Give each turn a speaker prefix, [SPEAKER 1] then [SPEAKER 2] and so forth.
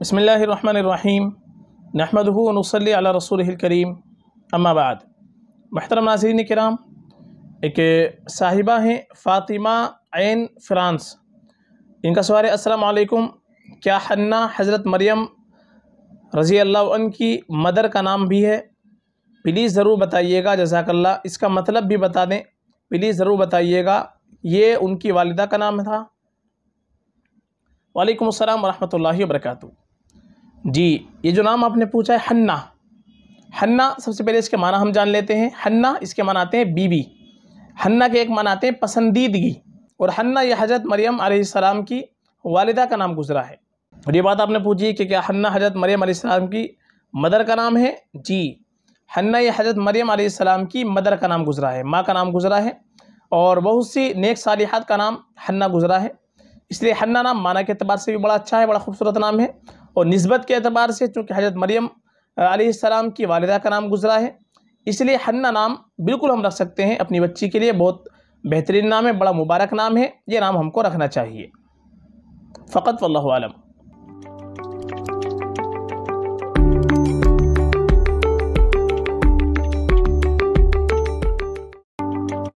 [SPEAKER 1] بسم اللہ الرحمن الرحیم نحمده و اللہ علیہ رسول الکریم اما بعد محترم ناظرین کرام ایک صاحبہ ہیں فاطمہ عین فرانس ان کا سوار السلام علیکم کیا حنہ حضرت مریم رضی اللہ عنہ کی مدر کا نام بھی ہے پلیز ضرور بتائیے گا جزاک اللہ اس کا مطلب بھی بتا دیں پلیز ضرور بتائیے گا یہ ان کی والدہ کا نام تھا وعلیکم السلام ورحمۃ اللہ وبرکاتہ جی یہ جو نام آپ نے پوچھا ہے ہنّّا ہنّا سب سے پہلے اس کے معنی ہم جان لیتے ہیں ہنّا اس کے معنی آتے ہیں بی بی کے ایک معنی آتے ہیں پسندیدگی اور ہنّہ یہ حضرت مریم علیہ السلام کی والدہ کا نام گزرا ہے اور یہ بات آپ نے پوچھی کہ کیا ہمّّہ حضرت مریم علیہ السلام کی مدر کا نام ہے جی ہنّّّہ یہ حضرت مریم علیہ السلام کی مدر کا نام گزرا ہے ماں کا نام گزرا ہے اور بہت سی نیک صالحات کا نام ہمّہ گزرا ہے اس لیے ہمّہ نام معنی کے اعتبار سے بھی بڑا اچھا ہے بڑا خوبصورت نام ہے اور نسبت کے اعتبار سے چونکہ حضرت مریم علیہ السلام کی والدہ کا نام گزرا ہے اس لیے حنہ نام بالکل ہم رکھ سکتے ہیں اپنی بچی کے لیے بہت بہترین نام ہے بڑا مبارک نام ہے یہ نام ہم کو رکھنا چاہیے فقط واللہ عالم